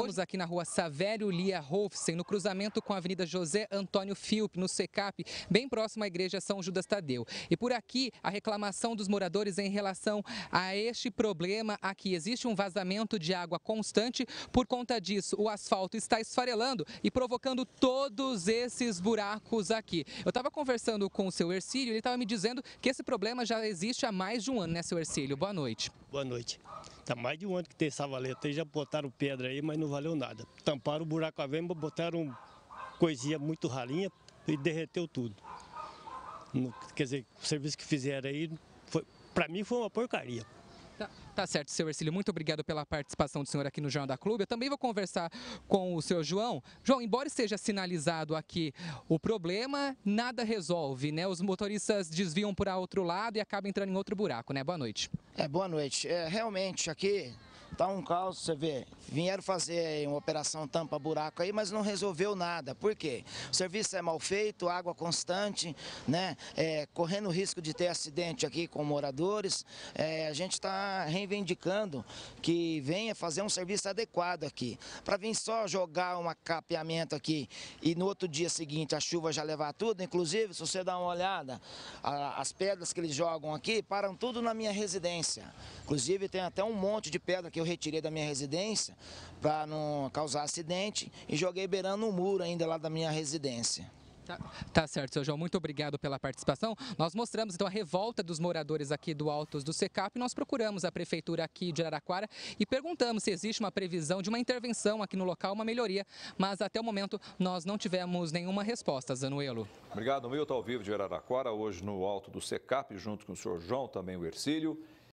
Estamos aqui na rua Savério Lia Rolfsen, no cruzamento com a Avenida José Antônio Filp, no SECAP, bem próximo à Igreja São Judas Tadeu. E por aqui, a reclamação dos moradores em relação a este problema aqui. Existe um vazamento de água constante, por conta disso, o asfalto está esfarelando e provocando todos esses buracos aqui. Eu estava conversando com o seu Ercílio, ele estava me dizendo que esse problema já existe há mais de um ano, né, seu Ercílio? Boa noite. Boa noite. Tá mais de um ano que tem essa valeta aí, já botaram pedra aí, mas não valeu nada. Tamparam o buraco a venda, botaram coisinha muito ralinha e derreteu tudo. Quer dizer, o serviço que fizeram aí, para mim foi uma porcaria. Tá, tá certo, seu Ercílio, muito obrigado pela participação do senhor aqui no Jornal da Clube. Eu também vou conversar com o seu João. João, embora seja sinalizado aqui o problema, nada resolve, né? Os motoristas desviam para outro lado e acabam entrando em outro buraco, né? Boa noite. É, boa noite. É, realmente, aqui Tá um caos, você vê. Vieram fazer uma operação tampa-buraco aí, mas não resolveu nada. Por quê? O serviço é mal feito, água constante, né? É, correndo risco de ter acidente aqui com moradores. É, a gente está reivindicando que venha fazer um serviço adequado aqui. Para vir só jogar um acapeamento aqui e no outro dia seguinte a chuva já levar tudo, inclusive, se você dá uma olhada, a, as pedras que eles jogam aqui param tudo na minha residência. Inclusive tem até um monte de pedra que eu retirei da minha residência para não causar acidente e joguei beirando um muro ainda lá da minha residência. Tá, tá, certo, seu João. Muito obrigado pela participação. Nós mostramos então a revolta dos moradores aqui do Altos do Secap. Nós procuramos a prefeitura aqui de Araraquara e perguntamos se existe uma previsão de uma intervenção aqui no local, uma melhoria. Mas até o momento nós não tivemos nenhuma resposta, Zanuelo. Obrigado, Milton, ao vivo de Araraquara, hoje no Alto do Secap, junto com o senhor João, também o Ercílio.